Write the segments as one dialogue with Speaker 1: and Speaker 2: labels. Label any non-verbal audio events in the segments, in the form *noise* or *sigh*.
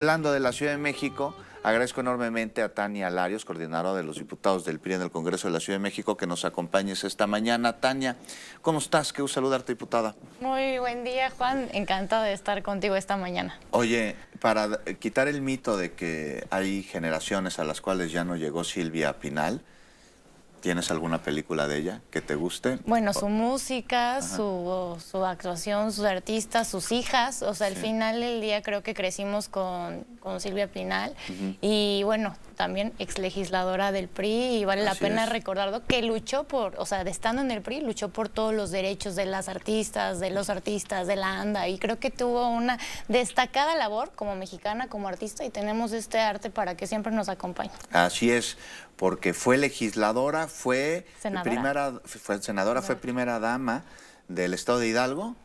Speaker 1: Hablando de la Ciudad de México, agradezco enormemente a Tania Larios, coordinadora de los diputados del PRI en el Congreso de la Ciudad de México, que nos acompañes esta mañana. Tania, ¿cómo estás? Qué gusto saludarte, diputada.
Speaker 2: Muy buen día, Juan. Encantado de estar contigo esta mañana.
Speaker 1: Oye, para quitar el mito de que hay generaciones a las cuales ya no llegó Silvia Pinal, ¿Tienes alguna película de ella que te guste?
Speaker 2: Bueno, su música, su, su, actuación, sus artistas, sus hijas. O sea, al final del día creo que crecimos con, Silvia Pinal. Y bueno, también ex legisladora del PRI y vale la pena recordarlo, que luchó por, o sea, estando en el PRI, luchó por todos los derechos de las artistas, de los artistas, de la ANDA y creo que tuvo una destacada labor como mexicana, como artista y tenemos este arte para que siempre nos acompañe.
Speaker 1: Así es, porque fue legisladora, fue senadora. primera, fue senadora, fue primera dama del estado de Hidalgo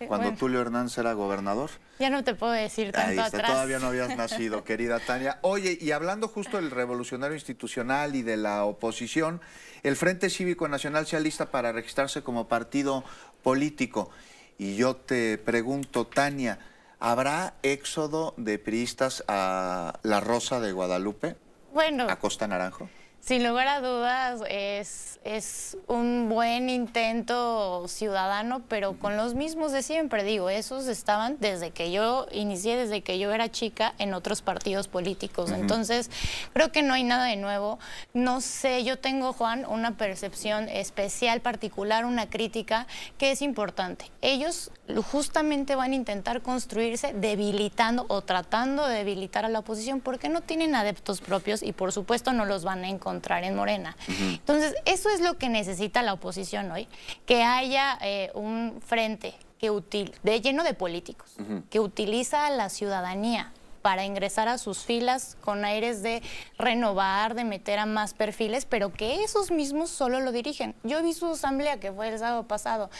Speaker 1: eh, cuando Tulio Hernández era gobernador.
Speaker 2: Ya no te puedo decir tanto Todavía no habías *laughs* nacido,
Speaker 1: querida Tania. Oye, y hablando justo del revolucionario institucional y de la oposición, el Frente Cívico Nacional se alista para registrarse como partido político. Y yo te pregunto, Tania, ¿habrá éxodo de priistas a la Rosa de Guadalupe? Bueno. ¿A Costa Naranjo?
Speaker 2: Sin lugar a dudas, es, un buen intento ciudadano, pero con los mismos de siempre, digo, esos estaban desde que yo inicié, desde que yo era chica, en otros partidos políticos. Entonces, creo que no hay nada de nuevo. No sé, yo tengo, Juan, una percepción especial, particular, una crítica que es importante. Ellos justamente van a intentar construirse debilitando o tratando de debilitar a la oposición porque no tienen adeptos propios y por supuesto no los van a encontrar en Morena. Entonces, eso es lo que necesita la oposición hoy, que haya eh, un frente que útil, lleno de políticos, que utiliza a la ciudadanía para ingresar a sus filas con aires de renovar, de meter a más perfiles, pero que esos mismos solo lo dirigen. Yo vi su asamblea que fue el sábado pasado.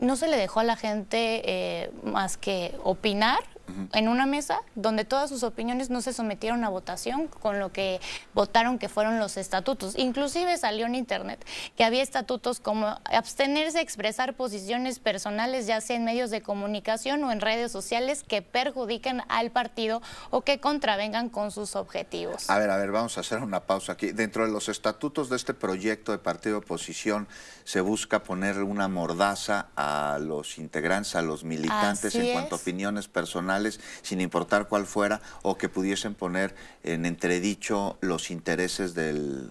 Speaker 2: No se le dejó a la gente eh, más que opinar en una mesa donde todas sus opiniones no se sometieron a votación con lo que votaron que fueron los estatutos. Inclusive salió en internet que había estatutos como abstenerse a expresar posiciones personales ya sea en medios de comunicación o en redes sociales que perjudiquen al partido o que contravengan con sus objetivos.
Speaker 1: A ver, a ver, vamos a hacer una pausa aquí. Dentro de los estatutos de este proyecto de partido de oposición se busca poner una mordaza a los integrantes, a los militantes en cuanto a opiniones personales sin importar cuál fuera, o que pudiesen poner en entredicho los intereses del,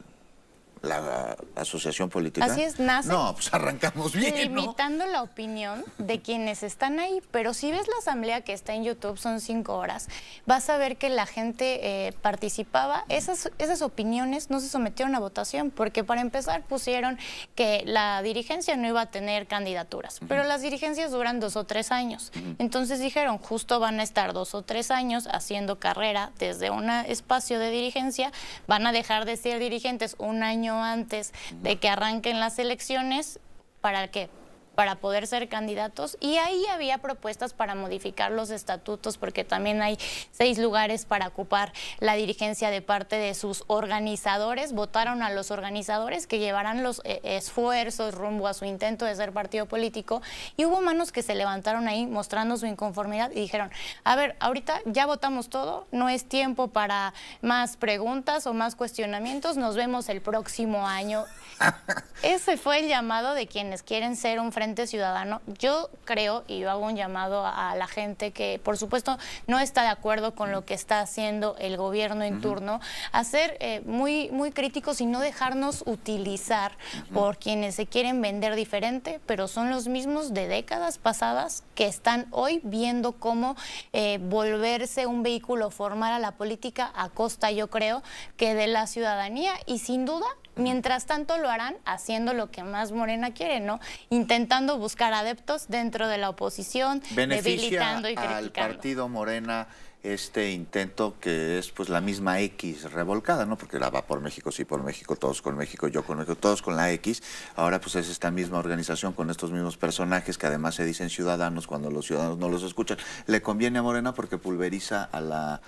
Speaker 1: la, asociación política. Así es, NASA. No, pues arrancamos bien.
Speaker 2: Limitando la opinión de quienes están ahí, pero si ves la asamblea que está en YouTube, son cinco horas, vas a ver que la gente eh, participaba. Esas, esas opiniones no se sometieron a votación, porque para empezar pusieron que la dirigencia no iba a tener candidaturas, pero las dirigencias duran dos o tres años. Entonces dijeron, justo van a estar dos o tres años haciendo carrera desde un espacio de dirigencia, van a dejar de ser dirigentes un año antes de que arranquen las elecciones para qué? para poder ser candidatos y ahí había propuestas para modificar los estatutos porque también hay seis lugares para ocupar la dirigencia de parte de sus organizadores. Votaron a los organizadores que llevarán los eh, esfuerzos rumbo a su intento de ser partido político y hubo manos que se levantaron ahí mostrando su inconformidad y dijeron, a ver, ahorita ya votamos todo, no es tiempo para más preguntas o más cuestionamientos, nos vemos el próximo año. *laughs* Ese fue el llamado de quienes quieren ser un frente Ciudadano, yo creo y hago un llamado a, la gente que, por supuesto, no está de acuerdo con lo que está haciendo el gobierno en turno, a ser eh, muy, muy críticos y no dejarnos utilizar por quienes se quieren vender diferente, pero son los mismos de décadas pasadas que están hoy viendo cómo eh, volverse un vehículo formal a la política a costa, yo creo, que de la ciudadanía y sin duda Mientras tanto lo harán haciendo lo que más Morena quiere, ¿no? Intentando buscar adeptos dentro de la oposición, debilitando y criticando. partido
Speaker 1: Morena este intento que es pues la misma X revolcada, ¿no? Porque la va por México, sí por México, todos con México, yo con México, todos con la X. Ahora pues es esta misma organización con estos mismos personajes que además se dicen ciudadanos cuando los ciudadanos no los escuchan. ¿Le conviene a Morena porque pulveriza a la,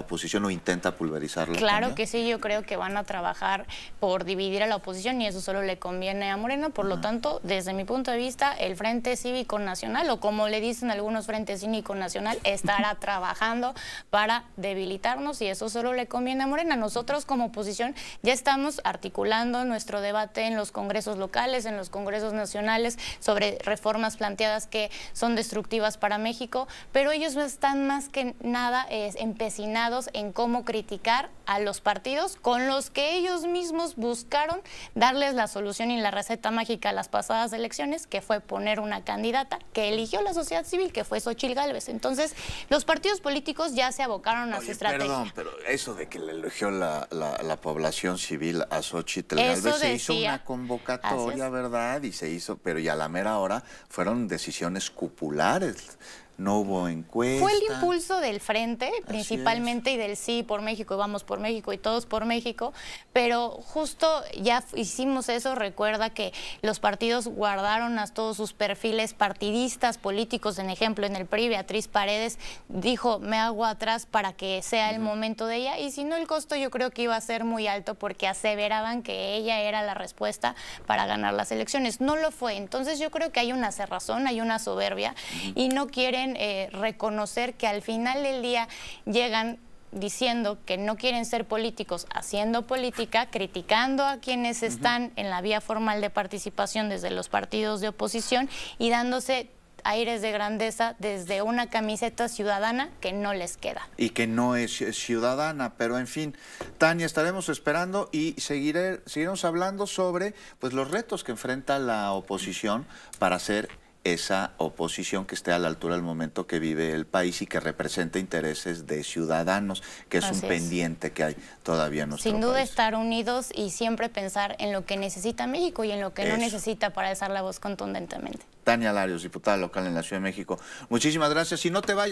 Speaker 1: oposición o intenta pulverizarla? Claro
Speaker 2: que sí, yo creo que van a trabajar por dividir a la oposición y eso solo le conviene a Morena. Por lo tanto, desde mi punto de vista, el Frente Cívico Nacional o como le dicen algunos Frente Cívico Nacional estará *laughs* trabajando para debilitarnos y eso solo le conviene a Morena. Nosotros como oposición ya estamos articulando nuestro debate en los congresos locales, en los congresos nacionales sobre reformas planteadas que son destructivas para México, pero ellos no están más que nada eh, empecinados en cómo criticar a los partidos con los que ellos mismos buscaron darles la solución y la receta mágica a las pasadas elecciones, que fue poner una candidata que eligió la sociedad civil, que fue Xochil Gálvez. Entonces, los partidos políticos ya se abocaron a su estrategia. Perdón,
Speaker 1: pero eso de que le elogió la, población civil a Xochitl vez se hizo una convocatoria, ¿verdad? Y se hizo, pero ya a la mera hora fueron decisiones cupulares no hubo encuesta. Fue el
Speaker 2: impulso del frente, principalmente, y del sí por México, y vamos por México, y todos por México, pero justo ya hicimos eso, recuerda que los partidos guardaron a todos sus perfiles partidistas, políticos, en ejemplo, en el PRI, Beatriz Paredes dijo, me hago atrás para que sea el momento de ella, y si no, el costo yo creo que iba a ser muy alto porque aseveraban que ella era la respuesta para ganar las elecciones. No lo fue, entonces yo creo que hay una cerrazón, hay una soberbia, y no quieren eh, reconocer que al final del día llegan diciendo que no quieren ser políticos, haciendo política, criticando a quienes están en la vía formal de participación desde los partidos de oposición y dándose aires de grandeza desde una camiseta ciudadana que no les queda.
Speaker 1: Y que no es ciudadana, pero en fin, Tania, estaremos esperando y seguiré, seguiremos hablando sobre pues, los retos que enfrenta la oposición para ser esa oposición que esté a la altura del momento que vive el país y que represente intereses de ciudadanos, que es un pendiente que hay todavía en Sin
Speaker 2: duda estar unidos y siempre pensar en lo que necesita México y en lo que no necesita para dejar la voz contundentemente.
Speaker 1: Tania Larios, diputada local en la Ciudad de México. Muchísimas gracias y no te vayas.